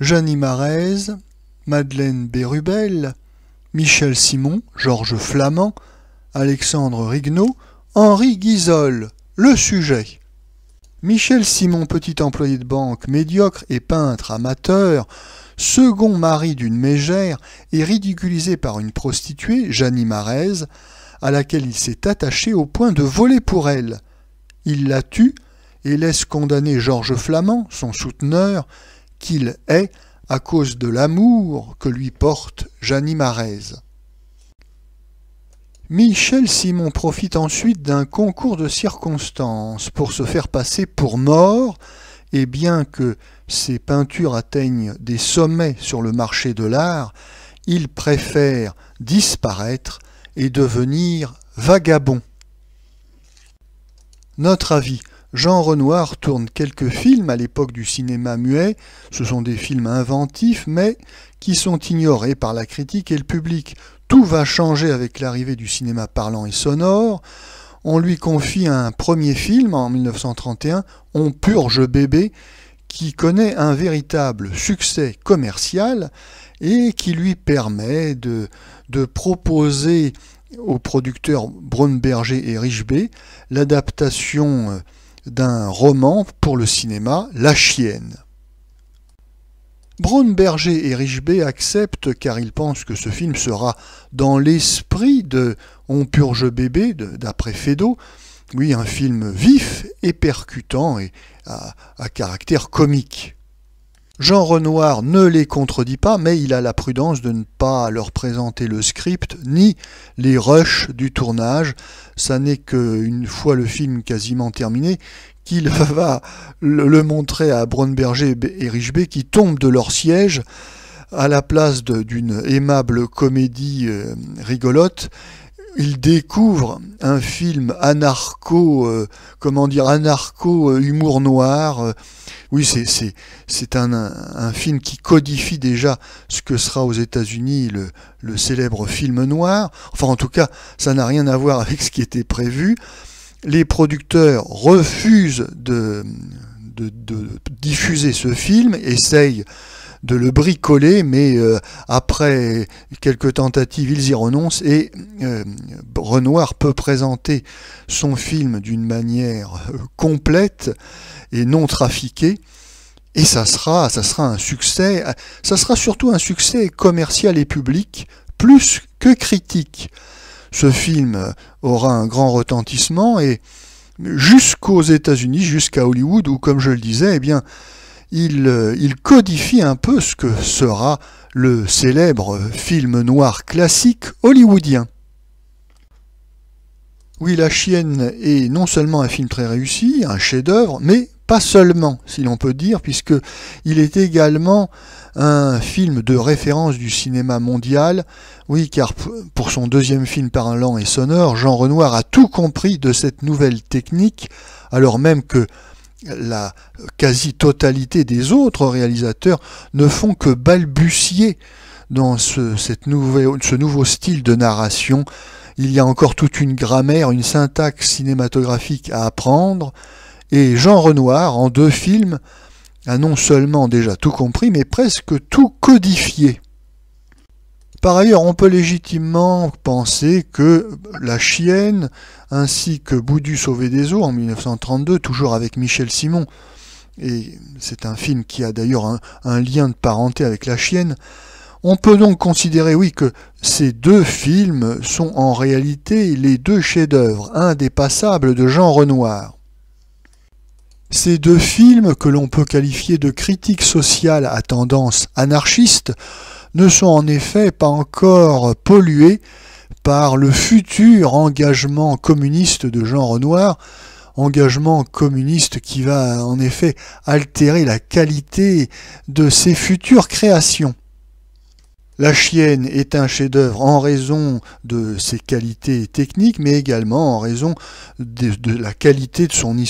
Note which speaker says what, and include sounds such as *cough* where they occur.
Speaker 1: Jeannie Madeleine Bérubel, Michel Simon, Georges Flamand, Alexandre Rignaud, Henri Guizol. Le sujet. Michel Simon, petit employé de banque médiocre et peintre amateur, second mari d'une mégère, et ridiculisé par une prostituée, Jeannie Marez, à laquelle il s'est attaché au point de voler pour elle. Il la tue et laisse condamner Georges Flamand, son souteneur, qu'il est à cause de l'amour que lui porte janimarez Michel Simon profite ensuite d'un concours de circonstances pour se faire passer pour mort, et bien que ses peintures atteignent des sommets sur le marché de l'art, il préfère disparaître et devenir vagabond. Notre avis Jean Renoir tourne quelques films à l'époque du cinéma muet, ce sont des films inventifs mais qui sont ignorés par la critique et le public. Tout va changer avec l'arrivée du cinéma parlant et sonore. On lui confie un premier film en 1931, On purge bébé, qui connaît un véritable succès commercial et qui lui permet de, proposer aux producteurs Braunberger et Richbé l'adaptation euh, d'un roman pour le cinéma, La Chienne. Braunberger et Richbé acceptent car ils pensent que ce film sera dans l'esprit de On purge bébé d'après Fédo. Oui, un film vif et percutant et à caractère comique. Jean Renoir ne les contredit pas, mais il a la prudence de ne pas leur présenter le script ni les rushs du tournage. Ça n'est qu'une fois le film quasiment terminé qu'il *laughs* va le montrer à Braunberger et Richbé qui tombent de leur siège à la place d'une aimable comédie euh, rigolote il découvre un film anarcho, euh, comment dire, anarcho euh, humour noir. Euh. oui, c'est c'est un, un, film qui codifie déjà ce que sera aux États-Unis le, célèbre film noir. Enfin, en tout cas, ça n'a rien à voir *laughs* avec ce qui était prévu. Les producteurs refusent de, de, de diffuser ce film, essayent de le bricoler, mais euh, après quelques tentatives, ils y renoncent et euh, Renoir peut présenter son film d'une manière euh, complète et non trafiquée. Et ça sera, ça sera un succès, ça sera surtout un succès commercial et public, plus que critique. Ce film aura un grand retentissement et jusqu'aux États-Unis, jusqu'à Hollywood, où, comme je le disais, eh bien, euh, il, codifie un peu ce que sera le célèbre film noir classique hollywoodien. Oui, La Chienne est non seulement un film très réussi, un chef-d'œuvre, mais pas seulement, si l'on peut dire, puisque il est également un film de référence du cinéma mondial. Oui, car pour son deuxième film parlant et sonore, Jean Renoir a tout compris de cette nouvelle technique, alors même que la quasi-totalité des autres réalisateurs ne font que balbutier dans ce, cette ce nouveau style de narration. Il y a encore toute une grammaire, une syntaxe cinématographique à apprendre, et Jean Renoir, en deux films, a non seulement déjà tout compris, mais presque tout codifié. Par ailleurs, on peut légitimement penser que La Chienne, ainsi que Boudu Sauvé des Eaux en 1932, toujours avec Michel Simon, et c'est un film qui a d'ailleurs un, lien de parenté avec La Chienne, on peut donc considérer, oui, que ces deux films sont en réalité les deux chefs-d'œuvre indépassables de Jean Renoir. Ces deux films, que l'on peut qualifier de critiques sociales à tendance anarchiste, ne sont en effet pas encore pollués par le futur engagement communiste de Jean Renoir, engagement communiste qui va en effet altérer la qualité de ses futures créations. La chienne est un chef-d'œuvre en raison de ses qualités techniques, mais également en raison de, de la qualité de son histoire.